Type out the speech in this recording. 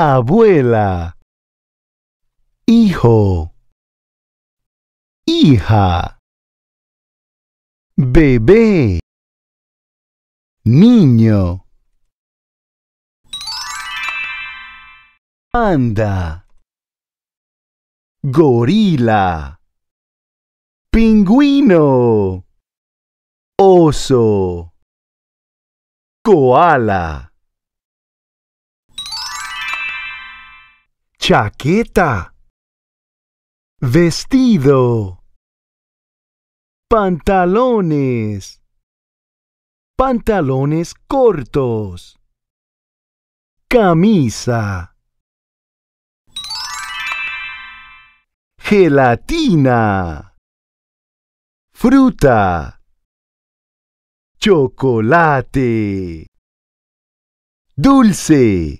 abuela, hijo, hija, bebé, niño, panda, gorila, pingüino, oso, koala. chaqueta, vestido, pantalones, pantalones cortos, camisa, gelatina, fruta, chocolate, dulce